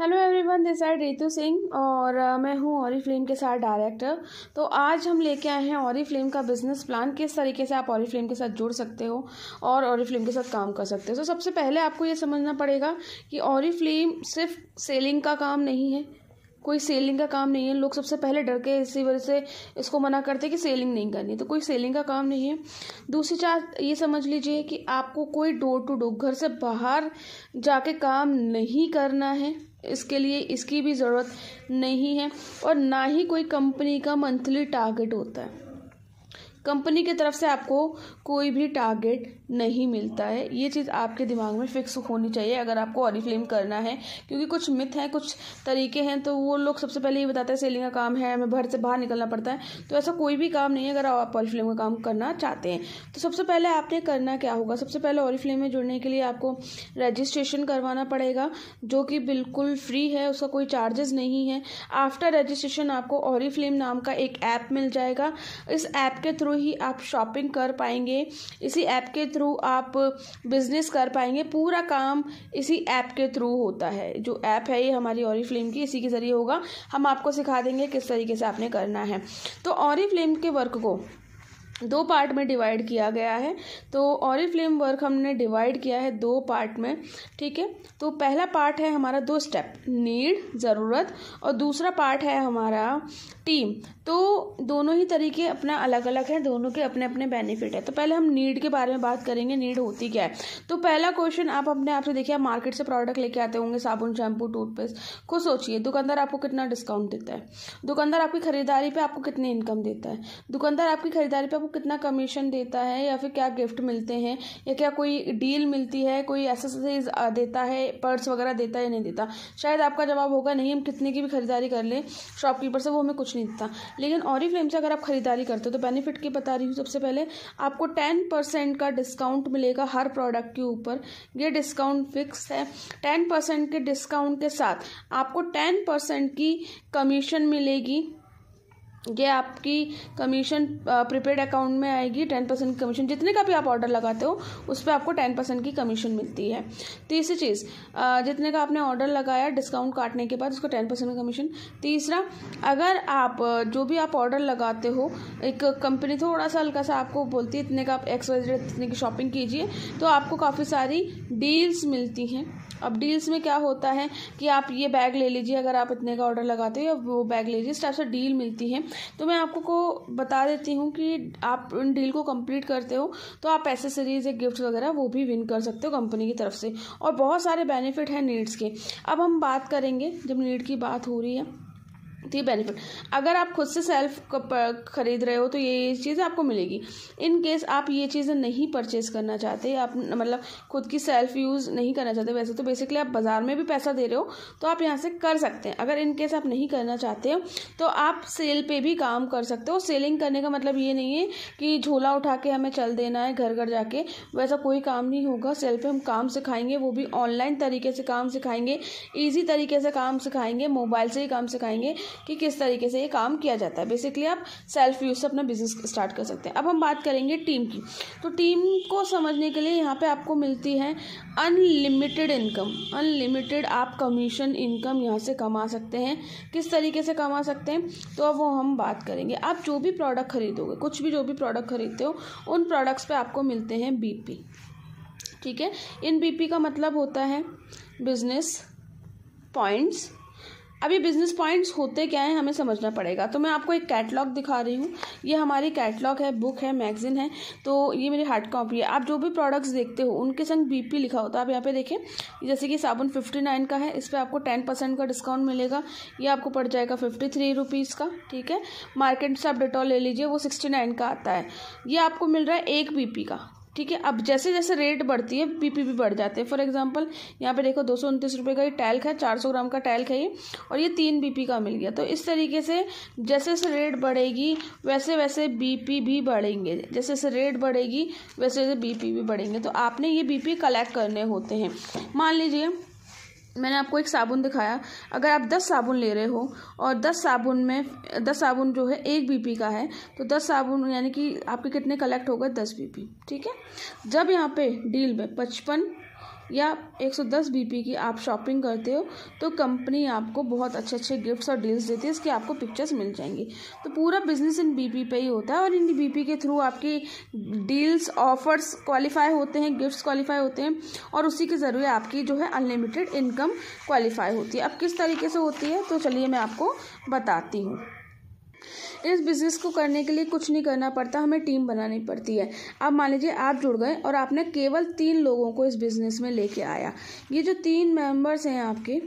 hello everyone this are Ritu Singh और uh, मैं हूँ औरी फिल्म के साथ डायरेक्टर तो आज हम लेके आए हैं औरी फिल्म का बिजनेस प्लान किस तरीके से आप औरी फिल्म के साथ जुड़ सकते हो और औरी फिल्म के साथ काम कर सकते हो तो सबसे पहले आपको ये समझना पड़ेगा कि और फिल्म सिर्फ सेलिंग का काम नहीं है कोई सेलिंग का काम नहीं है लोग सबसे पहले डर के इसी वजह से इसको मना करते कि सेलिंग नहीं करनी तो कोई सेलिंग का काम नहीं है दूसरी चार ये समझ लीजिए कि आपको कोई डोर टू डोर घर से बाहर जाके काम नहीं करना है इसके लिए इसकी भी ज़रूरत नहीं है और ना ही कोई कंपनी का मंथली टारगेट होता है कंपनी की तरफ से आपको कोई भी टारगेट नहीं मिलता है ये चीज़ आपके दिमाग में फिक्स होनी चाहिए अगर आपको ऑरिफ्लेम करना है क्योंकि कुछ मिथ हैं कुछ तरीके हैं तो वो लोग सबसे पहले ये बताते हैं सेलिंग का काम है हमें घर से बाहर निकलना पड़ता है तो ऐसा कोई भी काम नहीं है अगर आप ऑरिफ्लेम का काम करना चाहते हैं तो सबसे पहले आपने करना क्या होगा सबसे पहले ऑरिफ्लेम में जुड़ने के लिए आपको रजिस्ट्रेशन करवाना पड़ेगा जो कि बिल्कुल फ्री है उसका कोई चार्जेस नहीं है आफ्टर रजिस्ट्रेशन आपको ऑरिफ्लेम नाम का एक ऐप मिल जाएगा इस ऐप के थ्रू ही आप शॉपिंग कर पाएंगे इसी ऐप के थ्रू आप बिज़नेस कर पाएंगे पूरा काम इसी ऐप के थ्रू होता है जो ऐप है ये हमारी और फ्लेम की इसी के ज़रिए होगा हम आपको सिखा देंगे किस तरीके से आपने करना है तो और फ्लेम के वर्क को दो पार्ट में डिवाइड किया गया है तो फ्लेम वर्क हमने डिवाइड किया है दो पार्ट में ठीक है तो पहला पार्ट है हमारा दो स्टेप नीड ज़रूरत और दूसरा पार्ट है हमारा टीम तो दोनों ही तरीके अपना अलग अलग है दोनों के अपने अपने बेनिफिट है तो पहले हम नीड के बारे में बात करेंगे नीड होती क्या है तो पहला क्वेश्चन आप अपने आप से देखिए आप मार्केट से प्रोडक्ट लेके आते होंगे साबुन शैम्पू टूथपेस्ट खुद सोचिए दुकानदार आपको कितना डिस्काउंट देता है दुकानदार आपकी खरीदारी पर आपको कितनी इनकम देता है दुकानदार आपकी खरीदारी पर आपको कितना कमीशन देता है या फिर क्या गिफ्ट मिलते हैं या क्या कोई डील मिलती है कोई एसेसरीज देता है पर्स वगैरह देता है या नहीं देता शायद आपका जवाब होगा नहीं हम कितने की भी खरीदारी कर लें शॉपकीपर से वो हमें कुछ नहीं देता लेकिन और फ्लेम से अगर आप खरीदारी करते हो तो बेनिफिट की बता रही हूँ सबसे पहले आपको टेन परसेंट का डिस्काउंट मिलेगा हर प्रोडक्ट के ऊपर ये डिस्काउंट फिक्स है टेन परसेंट के डिस्काउंट के साथ आपको टेन परसेंट की कमीशन मिलेगी ये आपकी कमीशन प्रीपेड अकाउंट में आएगी टेन परसेंट कमीशन जितने का भी आप ऑर्डर लगाते हो उस पर आपको टेन परसेंट की कमीशन मिलती है तीसरी चीज़ जितने का आपने ऑर्डर लगाया डिस्काउंट काटने के बाद उसको टेन परसेंट कमीशन तीसरा अगर आप जो भी आप ऑर्डर लगाते हो एक कंपनी थोड़ा सा हल्का सा आपको बोलती है इतने का आप एक्सवाइज इतने की शॉपिंग कीजिए तो आपको काफ़ी सारी डील्स मिलती हैं अब डील्स में क्या होता है कि आप ये बैग ले लीजिए अगर आप इतने का ऑर्डर लगाते हो या वो बैग ले लीजिए इस टाइप से डील मिलती है तो मैं आपको को बता देती हूँ कि आप इन डील को कंप्लीट करते हो तो आप एसेसरीज या गिफ्ट वगैरह वो भी विन कर सकते हो कंपनी की तरफ से और बहुत सारे बेनिफिट हैं नीड्स के अब हम बात करेंगे जब नीड की बात हो रही है थी बेनिफिट अगर आप खुद से सेल्फ खरीद रहे हो तो ये चीज़ आपको मिलेगी इन केस आप ये चीज़ें नहीं परचेज करना चाहते आप मतलब खुद की सेल्फ यूज़ नहीं करना चाहते वैसे तो बेसिकली आप बाज़ार में भी पैसा दे रहे हो तो आप यहाँ से कर सकते हैं अगर इन केस आप नहीं करना चाहते हो तो आप सेल पे भी काम कर सकते हो सेलिंग करने का मतलब ये नहीं है कि झोला उठा के हमें चल देना है घर घर जाके वैसा कोई काम नहीं होगा सेल पर हम काम सिखाएंगे वो भी ऑनलाइन तरीके से काम सिखाएंगे ईजी तरीके से काम सिखाएंगे मोबाइल से ही काम सिखाएंगे कि किस तरीके से ये काम किया जाता है बेसिकली आप सेल्फ यूज से अपना बिजनेस स्टार्ट कर सकते हैं अब हम बात करेंगे टीम की तो टीम को समझने के लिए यहाँ पे आपको मिलती है अनलिमिटेड इनकम अनलिमिटेड आप कमीशन इनकम यहाँ से कमा सकते हैं किस तरीके से कमा सकते हैं तो अब वो हम बात करेंगे आप जो भी प्रोडक्ट खरीदोगे कुछ भी जो भी प्रोडक्ट खरीदते हो उन प्रोडक्ट्स पे आपको मिलते हैं बीपी ठीक है इन बीपी का मतलब होता है बिजनेस पॉइंट्स अब ये बिजनेस पॉइंट्स होते क्या हैं हमें समझना पड़ेगा तो मैं आपको एक कैटलॉग दिखा रही हूँ ये हमारी कैटलॉग है बुक है मैगजीन है तो ये मेरी हार्ड कॉपी है आप जो भी प्रोडक्ट्स देखते हो उनके संग बीपी लिखा होता है आप यहाँ पे देखें जैसे कि साबुन फिफ्टी नाइन का है इस पर आपको टेन परसेंट का डिस्काउंट मिलेगा ये आपको पड़ जाएगा फिफ्टी थ्री रुपीज़ का ठीक है मार्केट से आप डिटॉल ले लीजिए वो सिक्सटी नाइन का आता है ये आपको मिल रहा है एक बीपी का ठीक है अब जैसे जैसे रेट बढ़ती है पी भी बढ़ जाते हैं फॉर एग्जाम्पल यहाँ पे देखो दो सौ उनतीस रुपये का ये टैल्क है चार सौ ग्राम का टैल्क है ये और ये तीन बी का मिल गया तो इस तरीके से जैसे जैसे रेट बढ़ेगी वैसे वैसे बी भी बढ़ेंगे जैसे जैसे रेट बढ़ेगी वैसे वैसे बी भी बढ़ेंगे तो आपने ये बी कलेक्ट करने होते हैं मान लीजिए मैंने आपको एक साबुन दिखाया अगर आप दस साबुन ले रहे हो और दस साबुन में दस साबुन जो है एक बीपी का है तो दस साबुन यानी कि आपके कितने कलेक्ट हो गए दस बीपी ठीक है जब यहाँ पे डील में पचपन या 110 बीपी की आप शॉपिंग करते हो तो कंपनी आपको बहुत अच्छे अच्छे गिफ्ट्स और डील्स देती है इसके आपको पिक्चर्स मिल जाएंगी तो पूरा बिजनेस इन बीपी पे ही होता है और इन बीपी के थ्रू आपकी डील्स ऑफर्स क्वालिफाई होते हैं गिफ्ट्स क्वालिफाई होते हैं और उसी के ज़रिए आपकी जो है अनलिमिटेड इनकम क्वालिफाई होती है अब किस तरीके से होती है तो चलिए मैं आपको बताती हूँ इस बिजनेस को करने के लिए कुछ नहीं करना पड़ता हमें टीम बनानी पड़ती है अब मान लीजिए आप जुड़ गए और आपने केवल तीन लोगों को इस बिजनेस में लेके आया ये जो तीन मेंबर्स हैं आपके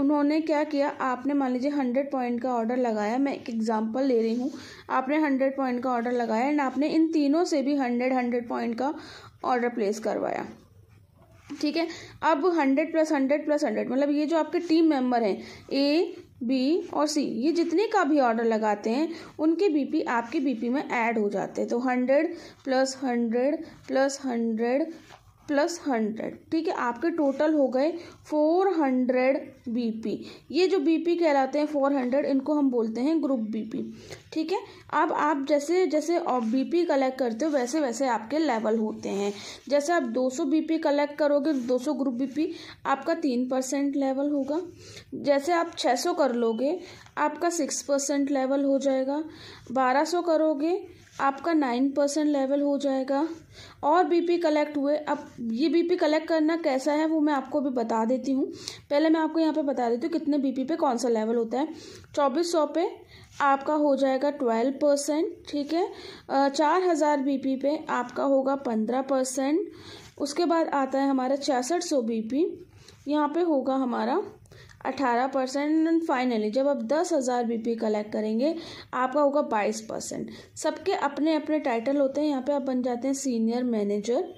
उन्होंने क्या किया आपने मान लीजिए हंड्रेड पॉइंट का ऑर्डर लगाया मैं एक एग्जांपल ले रही हूँ आपने हंड्रेड पॉइंट का ऑर्डर लगाया एंड आपने इन तीनों से भी हंड्रेड हंड्रेड पॉइंट का ऑर्डर प्लेस करवाया ठीक है अब hundred plus hundred plus hundred मतलब ये जो आपके टीम मेंबर हैं ए बी और सी ये जितने का भी ऑर्डर लगाते हैं उनके बीपी आपके बीपी में ऐड हो जाते हैं तो hundred plus hundred plus hundred plus hundred ठीक है आपके टोटल हो गए फोर हंड्रेड बी ये जो पी कहलाते हैं फोर हंड्रेड इनको हम बोलते हैं ग्रुप बी ठीक है अब आप जैसे जैसे पी कलेक्ट करते हो वैसे वैसे आपके लेवल होते हैं जैसे आप 200 बी कलेक्ट करोगे 200 ग्रुप बी आपका तीन परसेंट लेवल होगा जैसे आप 600 कर लोगे आपका सिक्स परसेंट लेवल हो जाएगा 1200 करोगे आपका नाइन परसेंट लेवल हो जाएगा और बीपी कलेक्ट हुए अब ये बीपी कलेक्ट करना कैसा है वो मैं आपको भी बता देती हूँ पहले मैं आपको यहाँ पे बता देती हूँ कितने बीपी पे कौन सा लेवल होता है चौबीस सौ पे आपका हो जाएगा ट्वेल्व परसेंट ठीक है चार हज़ार बी पी पे आपका होगा पंद्रह परसेंट उसके बाद आता है हमारा छियासठ सौ बी पी यहाँ पर होगा हमारा अठारह परसेंट एंड फाइनली जब आप दस हज़ार बी कलेक्ट करेंगे आपका होगा बाईस परसेंट सबके अपने अपने टाइटल होते हैं यहाँ पे आप बन जाते हैं सीनियर मैनेजर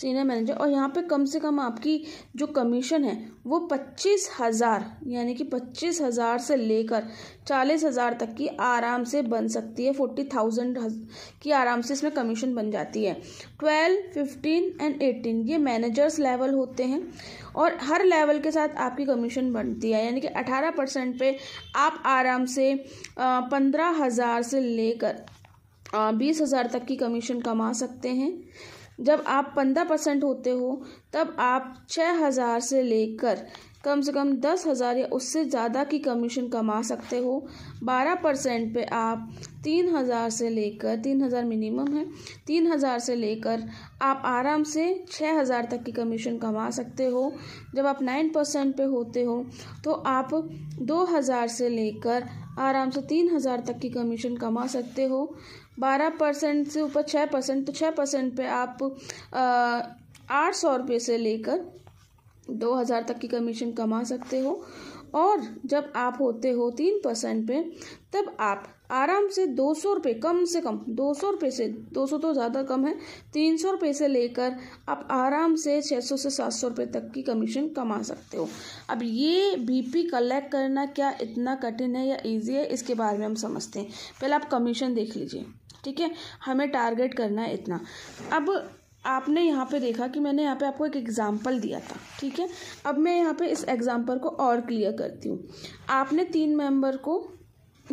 सीनियर मैनेजर और यहाँ पे कम से कम आपकी जो कमीशन है वो पच्चीस हज़ार यानी कि पच्चीस हज़ार से लेकर चालीस हज़ार तक की आराम से बन सकती है फोर्टी थाउजेंड की आराम से इसमें कमीशन बन जाती है ट्वेल्व फिफ्टीन एंड एटीन ये मैनेजर्स लेवल होते हैं और हर लेवल के साथ आपकी कमीशन बनती है यानी कि अठारह परसेंट पे आप आराम से पंद्रह हज़ार से लेकर बीस हज़ार तक की कमीशन कमा सकते हैं जब आप पंद्रह परसेंट होते हो तब आप छः हज़ार से लेकर कम से कम दस हज़ार या उससे ज़्यादा की कमीशन कमा सकते हो बारह परसेंट पर आप तीन हज़ार से लेकर तीन हज़ार मिनिमम है तीन हज़ार से लेकर आप आराम से छः हज़ार तक की कमीशन कमा सकते हो जब आप नाइन परसेंट पे होते हो तो आप दो हज़ार से लेकर आराम से तीन हज़ार तक की कमीशन कमा सकते हो बारह परसेंट से ऊपर छः परसेंट तो छः परसेंट पर आप आठ सौ रुपये से लेकर दो हज़ार तक की कमीशन कमा सकते हो और जब आप होते हो तीन परसेंट पे तब आप आराम से दो सौ रुपये कम से कम दो सौ रुपये से दो सौ तो ज़्यादा कम है तीन सौ रुपये से लेकर आप आराम से छः सौ से सात सौ रुपये तक की कमीशन कमा सकते हो अब ये बीपी कलेक्ट करना क्या इतना कठिन है या ईजी है इसके बारे में हम समझते हैं पहले आप कमीशन देख लीजिए ठीक है हमें टारगेट करना है इतना अब आपने यहाँ पे देखा कि मैंने यहाँ पे आपको एक एग्ज़ाम्पल दिया था ठीक है अब मैं यहाँ पे इस एग्ज़ाम्पल को और क्लियर करती हूँ आपने तीन मेंबर को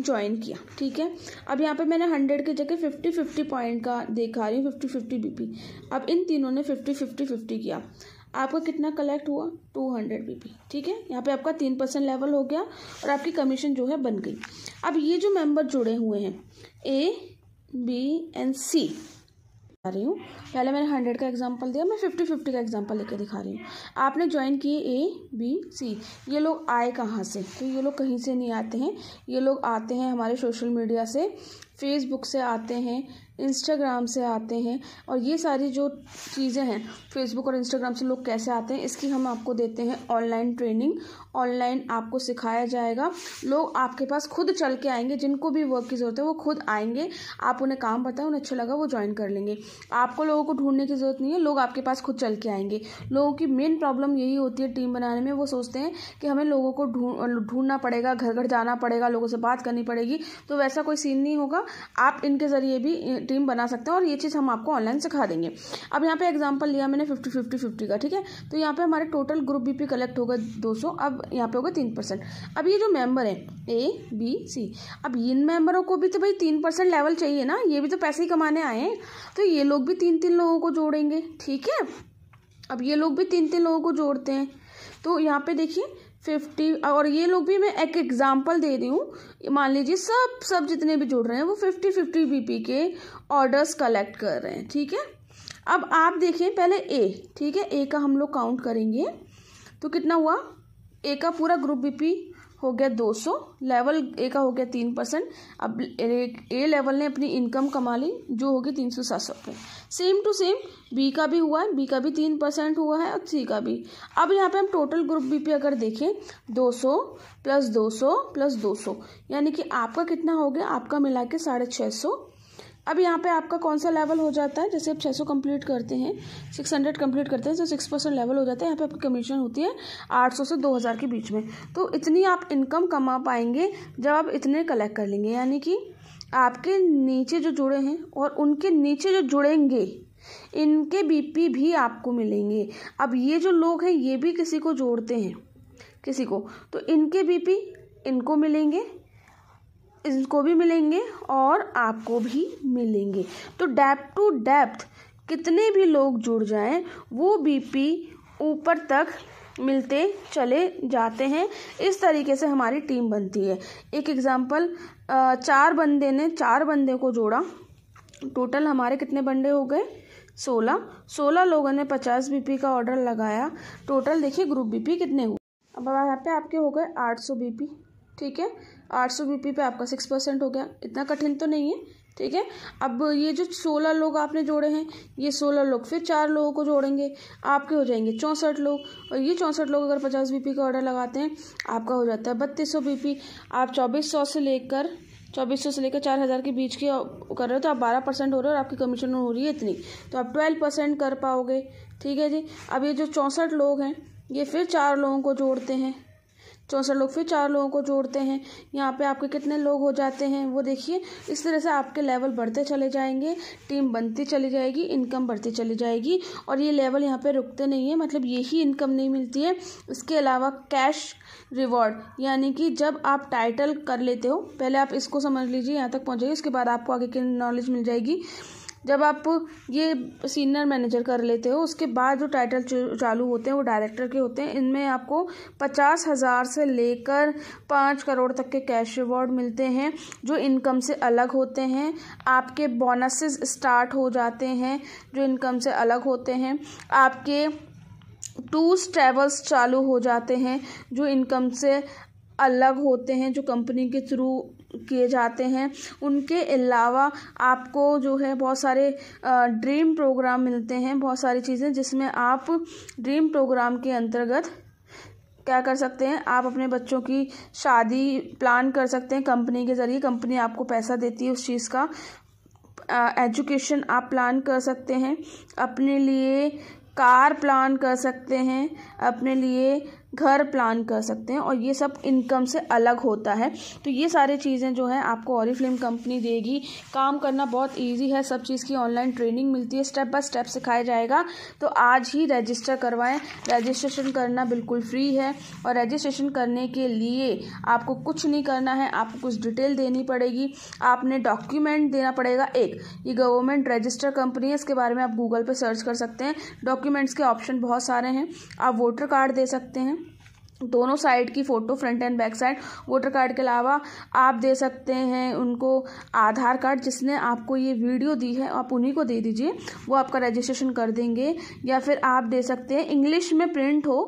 ज्वाइन किया ठीक है अब यहाँ पे मैंने हंड्रेड की जगह फिफ्टी फिफ्टी पॉइंट का देखा रही हूँ फिफ्टी फिफ्टी बीपी अब इन तीनों ने फिफ्टी फिफ्टी फिफ्टी किया आपका कितना कलेक्ट हुआ टू हंड्रेड बी ठीक है यहाँ पे आपका तीन परसेंट लेवल हो गया और आपकी कमीशन जो है बन गई अब ये जो मेंबर जुड़े हुए हैं ए बी एंड सी दिखा रही हूँ पहले मैंने हंड्रेड का एग्जाम्पल दिया मैं फिफ्टी फिफ्टी का एग्जाम्पल लेके दिखा रही हूँ आपने ज्वाइन किए ए बी सी ये लोग आए कहाँ से तो ये लोग कहीं से नहीं आते हैं ये लोग आते हैं हमारे सोशल मीडिया से फेसबुक से आते हैं इंस्टाग्राम से आते हैं और ये सारी जो चीज़ें हैं फेसबुक और इंस्टाग्राम से लोग कैसे आते हैं इसकी हम आपको देते हैं ऑनलाइन ट्रेनिंग ऑनलाइन आपको सिखाया जाएगा लोग आपके पास खुद चल के आएंगे जिनको भी वर्क की ज़रूरत है वो खुद आएंगे आप उन्हें काम बताएं उन्हें अच्छा लगा वो ज्वाइन कर लेंगे आपको लोगों को ढूंढने की ज़रूरत नहीं है लोग आपके पास खुद चल के आएंगे लोगों की मेन प्रॉब्लम यही होती है टीम बनाने में वो सोचते हैं कि हमें लोगों को ढूंढना पड़ेगा घर घर जाना पड़ेगा लोगों से बात करनी पड़ेगी तो वैसा कोई सीन नहीं होगा आप इनके ज़रिए भी टीम बना सकते हैं और ये चीज़ हम आपको ऑनलाइन सिखा देंगे अब यहाँ पे एग्जांपल लिया मैंने फिफ्टी फिफ्टी फिफ्टी का ठीक है तो यहाँ पे हमारे टोटल ग्रुप बी पे कलेक्ट होगा दो सौ अब यहाँ पे होगा तीन परसेंट अब ये जो मेंबर हैं ए बी सी अब इन मेंबरों को भी तो भाई तीन परसेंट लेवल चाहिए ना ये भी तो पैसे ही कमाने आए हैं तो ये लोग भी तीन तीन लोगों को जोड़ेंगे ठीक है अब ये लोग भी तीन तीन लोगों को जोड़ते हैं तो यहाँ पे देखिए फिफ्टी और ये लोग भी मैं एक एग्ज़ाम्पल दे रही हूँ मान लीजिए सब सब जितने भी जुड़ रहे हैं वो फिफ्टी फिफ्टी बीपी के ऑर्डर्स कलेक्ट कर रहे हैं ठीक है अब आप देखें पहले ए ठीक है ए का हम लोग काउंट करेंगे तो कितना हुआ ए का पूरा ग्रुप बीपी हो गया 200 लेवल ए का हो गया तीन परसेंट अब ए लेवल ने अपनी इनकम कमा ली जो होगी तीन सौ सड़सठ में सेम टू सेम बी का भी हुआ है बी का भी तीन परसेंट हुआ है और सी का भी अब यहाँ पे हम टोटल ग्रुप बी पे अगर देखें 200 प्लस 200 प्लस 200 यानी कि आपका कितना हो गया आपका मिला के साढ़े छः सौ अब यहाँ पे आपका कौन सा लेवल हो जाता है जैसे आप 600 कंप्लीट करते हैं 600 कंप्लीट करते हैं तो 6 परसेंट लेवल हो जाता है यहाँ पे आपकी कमीशन होती है 800 से 2000 के बीच में तो इतनी आप इनकम कमा पाएंगे जब आप इतने कलेक्ट कर लेंगे यानी कि आपके नीचे जो जुड़े हैं और उनके नीचे जो जुड़ेंगे इनके बी भी आपको मिलेंगे अब ये जो लोग हैं ये भी किसी को जोड़ते हैं किसी को तो इनके बी इनको मिलेंगे इनको भी मिलेंगे और आपको भी मिलेंगे तो डेप टू डेप्थ कितने भी लोग जुड़ जाएं वो बीपी ऊपर तक मिलते चले जाते हैं इस तरीके से हमारी टीम बनती है एक एग्ज़ाम्पल चार बंदे ने चार बंदे को जोड़ा टोटल हमारे कितने बंदे हो गए सोलह सोलह लोगों ने पचास बीपी का ऑर्डर लगाया टोटल देखिए ग्रुप बीपी कितने हुए अब यहाँ पे आपके हो गए आठ सौ बीपी ठीक है आठ सौ बी पे आपका सिक्स परसेंट हो गया इतना कठिन तो नहीं है ठीक है अब ये जो सोलह लोग आपने जोड़े हैं ये सोलह लोग फिर चार लोगों को जोड़ेंगे आपके हो जाएंगे चौंसठ लोग और ये चौंसठ लोग अगर पचास बीपी का ऑर्डर लगाते हैं आपका हो जाता है बत्तीस सौ आप चौबीस सौ से लेकर चौबीस सौ से लेकर चार हज़ार के बीच की कर रहे हो तो आप बारह परसेंट हो रहे हो और आपकी कमीशन हो रही है इतनी तो आप ट्वेल्व परसेंट कर पाओगे ठीक है जी अब ये जो चौंसठ लोग हैं ये फिर चार लोगों को जोड़ते हैं चौंसठ लोग फिर चार लोगों को जोड़ते हैं यहाँ पे आपके कितने लोग हो जाते हैं वो देखिए इस तरह से आपके लेवल बढ़ते चले जाएंगे टीम बनती चली जाएगी इनकम बढ़ती चली जाएगी और ये लेवल यहाँ पे रुकते नहीं है मतलब यही इनकम नहीं मिलती है इसके अलावा कैश रिवॉर्ड यानी कि जब आप टाइटल कर लेते हो पहले आप इसको समझ लीजिए यहाँ तक पहुँचेगी उसके बाद आपको आगे की नॉलेज मिल जाएगी जब आप ये सीनियर मैनेजर कर लेते हो उसके बाद जो टाइटल चालू होते हैं वो डायरेक्टर के होते हैं इनमें आपको पचास हज़ार से लेकर पाँच करोड़ तक के कैश रिवॉर्ड मिलते हैं जो इनकम से अलग होते हैं आपके बोनसेस स्टार्ट हो जाते हैं जो इनकम से अलग होते हैं आपके टूर्स ट्रैवल्स चालू हो जाते हैं जो इनकम से अलग होते हैं जो कंपनी के थ्रू किए जाते हैं उनके अलावा आपको जो है बहुत सारे ड्रीम प्रोग्राम मिलते हैं बहुत सारी चीज़ें जिसमें आप ड्रीम प्रोग्राम के अंतर्गत क्या कर सकते हैं आप अपने बच्चों की शादी प्लान कर सकते हैं कंपनी के ज़रिए कंपनी आपको पैसा देती है उस चीज़ का एजुकेशन uh, आप प्लान कर सकते हैं अपने लिए कार प्लान कर सकते हैं अपने लिए घर प्लान कर सकते हैं और ये सब इनकम से अलग होता है तो ये सारी चीज़ें जो हैं आपको और फिल्म कंपनी देगी काम करना बहुत ईजी है सब चीज़ की ऑनलाइन ट्रेनिंग मिलती है स्टेप बाय स्टेप सिखाया जाएगा तो आज ही रजिस्टर करवाएं रजिस्ट्रेशन करना बिल्कुल फ्री है और रजिस्ट्रेशन करने के लिए आपको कुछ नहीं करना है आपको कुछ डिटेल देनी पड़ेगी आपने डॉक्यूमेंट देना पड़ेगा एक ये गवर्नमेंट रजिस्टर कंपनी है इसके बारे में आप गूगल पर सर्च कर सकते हैं डॉक्यूमेंट्स के ऑप्शन बहुत सारे हैं आप वोटर कार्ड दे सकते हैं दोनों साइड की photo front and back side voter card के अलावा आप दे सकते हैं उनको आधार कार्ड जिसने आपको ये वीडियो दी है आप उन्हीं को दे दीजिए वो आपका रजिस्ट्रेशन कर देंगे या फिर आप दे सकते हैं इंग्लिश में प्रिंट हो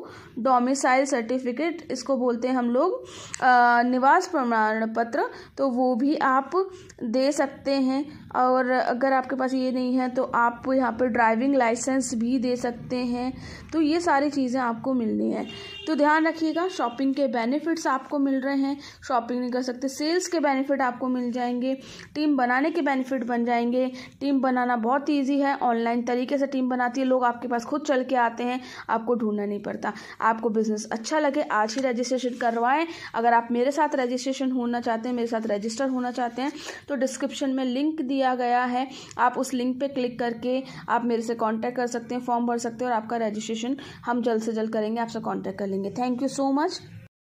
डोमिसाइल सर्टिफिकेट इसको बोलते हैं हम लोग निवास प्रमाण पत्र तो वो भी आप दे सकते हैं और अगर आपके पास ये नहीं है तो आप यहाँ पर ड्राइविंग लाइसेंस भी दे सकते हैं तो ये सारी चीज़ें आपको मिलनी है तो ध्यान रखिएगा शॉपिंग के बेनिफिट्स आपको मिल रहे हैं शॉपिंग नहीं कर सकते सेल्स के बेनिफिट आपको मिल जाएंगे टीम बनाने के बेनिफिट बन जाएंगे टीम बनाना बहुत ईजी है ऑनलाइन तरीके से टीम बनाती है लोग आपके पास खुद चल के आते हैं आपको ढूंढना नहीं पड़ता आपको बिज़नेस अच्छा लगे आज ही रजिस्ट्रेशन करवाएं अगर आप मेरे साथ रजिस्ट्रेशन होना चाहते हैं मेरे साथ रजिस्टर होना चाहते हैं तो डिस्क्रिप्शन में लिंक दिया दिया गया है आप उस लिंक पे क्लिक करके आप मेरे से कांटेक्ट कर सकते हैं फॉर्म भर सकते हैं और आपका रजिस्ट्रेशन हम जल्द से जल्द करेंगे आपसे कांटेक्ट कर लेंगे थैंक यू सो मच